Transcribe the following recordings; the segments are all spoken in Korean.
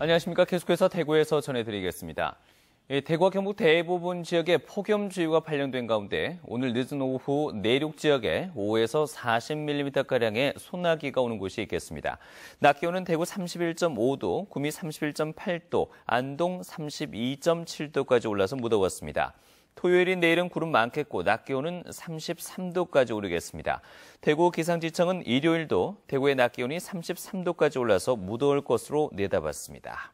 안녕하십니까. 계속해서 대구에서 전해드리겠습니다. 예, 대구와 경북 대부분 지역에 폭염주의가 발령된 가운데 오늘 늦은 오후 내륙 지역에 5에서 40mm가량의 소나기가 오는 곳이 있겠습니다. 낮 기온은 대구 31.5도, 구미 31.8도, 안동 32.7도까지 올라서 무더웠습니다. 토요일인 내일은 구름 많겠고 낮 기온은 33도까지 오르겠습니다. 대구 기상지청은 일요일도 대구의 낮 기온이 33도까지 올라서 무더울 것으로 내다봤습니다.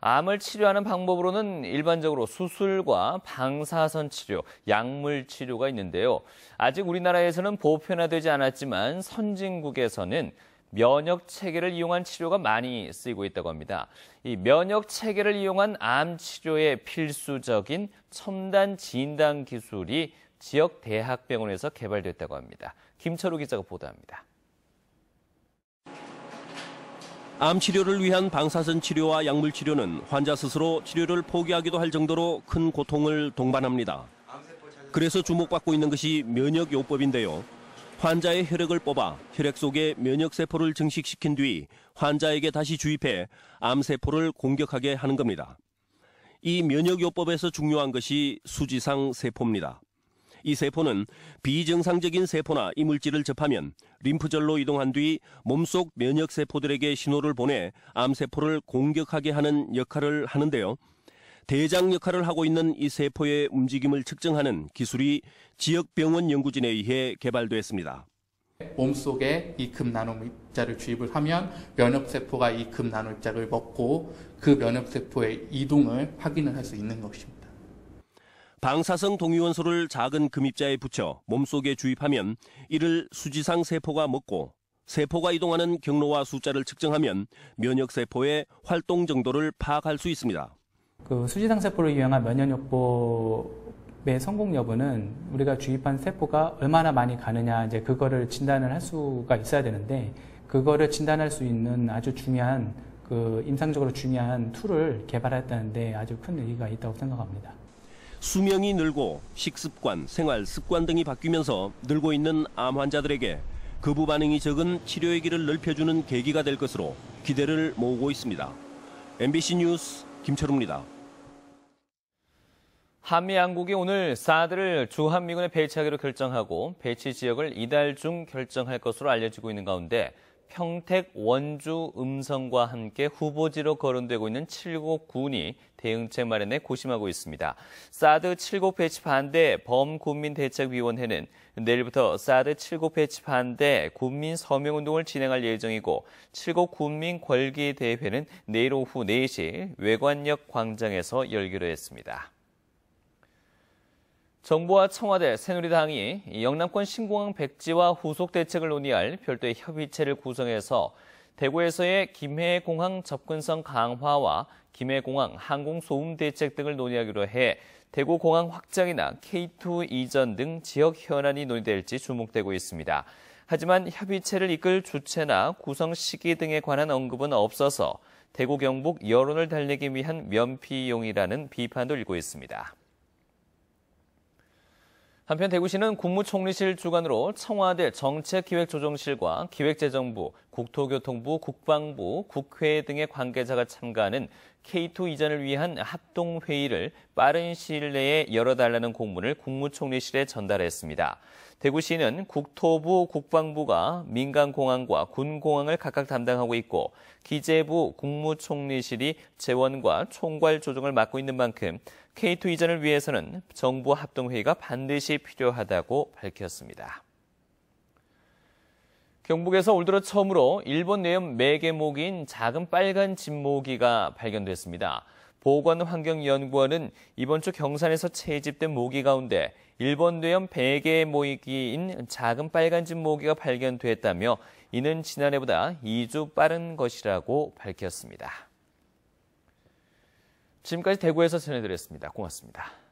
암을 치료하는 방법으로는 일반적으로 수술과 방사선 치료, 약물 치료가 있는데요. 아직 우리나라에서는 보편화되지 않았지만 선진국에서는 면역 체계를 이용한 치료가 많이 쓰이고 있다고 합니다. 이 면역 체계를 이용한 암 치료의 필수적인 첨단 진단 기술이 지역 대학병원에서 개발됐다고 합니다. 김철우 기자가 보도합니다. 암 치료를 위한 방사선 치료와 약물 치료는 환자 스스로 치료를 포기하기도 할 정도로 큰 고통을 동반합니다. 그래서 주목받고 있는 것이 면역 요법인데요. 환자의 혈액을 뽑아 혈액 속의 면역세포를 증식시킨 뒤 환자에게 다시 주입해 암세포를 공격하게 하는 겁니다. 이 면역요법에서 중요한 것이 수지상 세포입니다. 이 세포는 비정상적인 세포나 이물질을 접하면 림프절로 이동한 뒤 몸속 면역세포들에게 신호를 보내 암세포를 공격하게 하는 역할을 하는데요. 대장 역할을 하고 있는 이 세포의 움직임을 측정하는 기술이 지역 병원 연구진에 의해 개발됐습니다. 몸속에 이 금나노입자를 주입을 하면 면역세포가 이 금나노입자를 먹고 그 면역세포의 이동을 확인을 할 수 있는 것입니다. 방사성 동위원소를 작은 금입자에 붙여 몸속에 주입하면 이를 수지상 세포가 먹고 세포가 이동하는 경로와 숫자를 측정하면 면역세포의 활동 정도를 파악할 수 있습니다. 그 수지상 세포를이용한 면역요법의 성공 여부는 우리가 주입한 세포가 얼마나 많이 가느냐 이제 그거를 진단을 할 수가 있어야 되는데 그거를 진단할 수 있는 아주 중요한 그 임상적으로 중요한 툴을 개발했다는데 아주 큰 의의가 있다고 생각합니다. 수명이 늘고 식습관, 생활 습관 등이 바뀌면서 늘고 있는 암 환자들에게 거부 반응이 적은 치료의 길을 넓혀주는 계기가 될 것으로 기대를 모으고 있습니다. MBC 뉴스 김철우입니다. 한미 양국이 오늘 사드를 주한미군에 배치하기로 결정하고 배치 지역을 이달 중 결정할 것으로 알려지고 있는 가운데 평택, 원주, 음성과 함께 후보지로 거론되고 있는 7곡 군이 대응책 마련에 고심하고 있습니다. 사드 7곡 배치 반대 범군민대책위원회는 내일부터 사드 7곡 배치 반대 군민 서명운동을 진행할 예정이고 7곡 군민 권기대회는 내일 오후 4시 외관역 광장에서 열기로 했습니다. 정부와 청와대, 새누리당이 영남권 신공항 백지와 후속 대책을 논의할 별도의 협의체를 구성해서 대구에서의 김해공항 접근성 강화와 김해공항 항공소음 대책 등을 논의하기로 해 대구공항 확장이나 K2 이전 등 지역 현안이 논의될지 주목되고 있습니다. 하지만 협의체를 이끌 주체나 구성 시기 등에 관한 언급은 없어서 대구 경북 여론을 달래기 위한 면피용이라는 비판도 일고 있습니다. 한편 대구시는 국무총리실 주관으로 청와대 정책기획조정실과 기획재정부, 국토교통부, 국방부, 국회 등의 관계자가 참가하는 K2 이전을 위한 합동회의를 빠른 시일 내에 열어달라는 공문을 국무총리실에 전달했습니다. 대구시는 국토부, 국방부가 민간공항과 군공항을 각각 담당하고 있고 기재부, 국무총리실이 재원과 총괄 조정을 맡고 있는 만큼 K2 이전을 위해서는 정부 합동회의가 반드시 필요하다고 밝혔습니다. 경북에서 올 들어 처음으로 일본 내염 매개목인 작은 빨간 집모기가 발견됐습니다. 보건환경연구원은 이번 주 경산에서 채집된 모기 가운데 일본 뇌염 베개모기인 작은 빨간 집모기가 발견됐다며 이는 지난해보다 2주 빠른 것이라고 밝혔습니다. 지금까지 대구에서 전해드렸습니다. 고맙습니다.